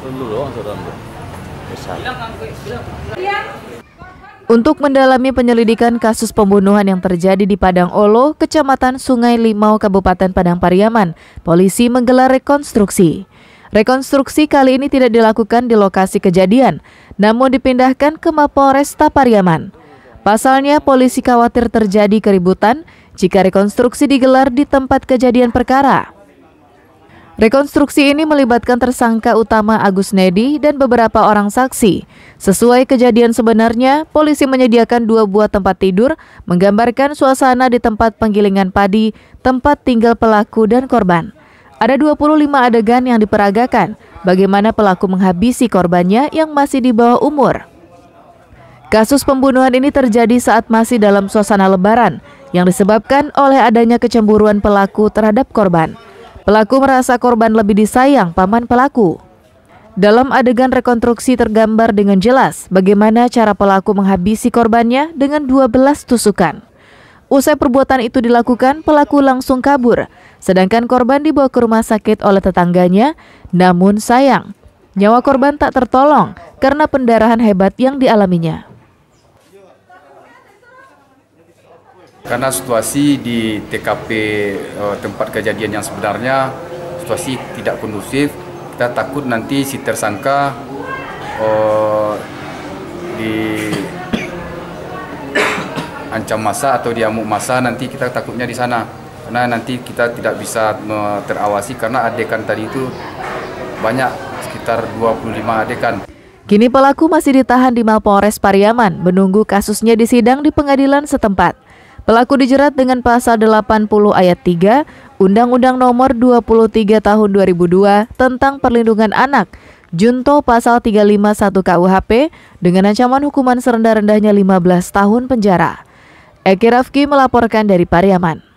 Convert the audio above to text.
Kan, iya. untuk mendalami penyelidikan kasus pembunuhan yang terjadi di Padang Olo, Kecamatan Sungai Limau, Kabupaten Padang Pariaman, polisi menggelar rekonstruksi. Rekonstruksi kali ini tidak dilakukan di lokasi kejadian, namun dipindahkan ke Mapolresta Pariaman. Pasalnya, polisi khawatir terjadi keributan jika rekonstruksi digelar di tempat kejadian perkara. Rekonstruksi ini melibatkan tersangka utama Agus Nedi dan beberapa orang saksi. Sesuai kejadian sebenarnya, polisi menyediakan dua buah tempat tidur, menggambarkan suasana di tempat penggilingan padi, tempat tinggal pelaku dan korban. Ada 25 adegan yang diperagakan, bagaimana pelaku menghabisi korbannya yang masih di bawah umur. Kasus pembunuhan ini terjadi saat masih dalam suasana lebaran, yang disebabkan oleh adanya kecemburuan pelaku terhadap korban. Pelaku merasa korban lebih disayang paman pelaku. Dalam adegan rekonstruksi tergambar dengan jelas bagaimana cara pelaku menghabisi korbannya dengan 12 tusukan. Usai perbuatan itu dilakukan, pelaku langsung kabur, sedangkan korban dibawa ke rumah sakit oleh tetangganya. Namun sayang, nyawa korban tak tertolong karena pendarahan hebat yang dialaminya. Karena situasi di TKP eh, tempat kejadian yang sebenarnya situasi tidak kondusif, kita takut nanti si tersangka uh, di ancam masa atau diamuk masa nanti kita takutnya di sana karena nanti kita tidak bisa terawasi karena adekan tadi itu banyak sekitar 25 adekan. Kini pelaku masih ditahan di Mapolres Pariaman menunggu kasusnya disidang di pengadilan setempat. Pelaku dijerat dengan pasal 80 ayat 3 Undang-Undang Nomor 23 Tahun 2002 tentang Perlindungan Anak Junto pasal 351 KUHP dengan ancaman hukuman serendah-rendahnya 15 tahun penjara. Eki Rafki melaporkan dari Pariaman.